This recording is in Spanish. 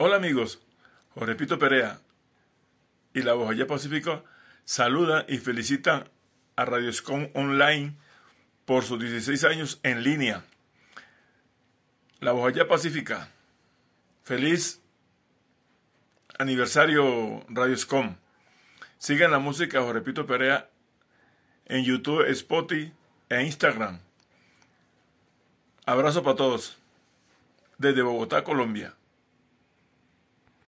Hola amigos, Jorge Perea y la Bojaya Pacífico saluda y felicita a Radioscom Online por sus 16 años en línea. La Bojaya Pacífica, feliz aniversario Radioscom. Sigan la música Jorge Perea en YouTube, Spotify e Instagram. Abrazo para todos. Desde Bogotá, Colombia.